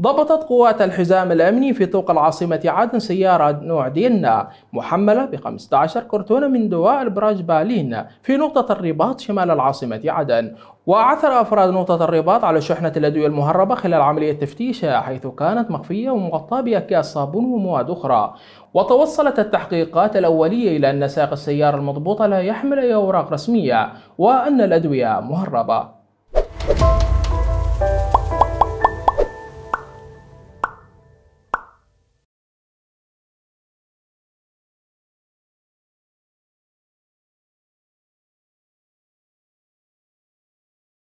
ضبطت قوات الحزام الأمني في طوق العاصمة عدن سيارة نوع دينا محملة ب 15 كرتونة من دواء البراج بالين في نقطة الرباط شمال العاصمة عدن وعثر أفراد نقطة الرباط على شحنة الأدوية المهربة خلال عملية تفتيش حيث كانت مخفية ومغطاة بأكياس صابون ومواد أخرى وتوصلت التحقيقات الأولية إلى أن سائق السيارة المضبوطة لا يحمل أي أوراق رسمية وأن الأدوية مهربة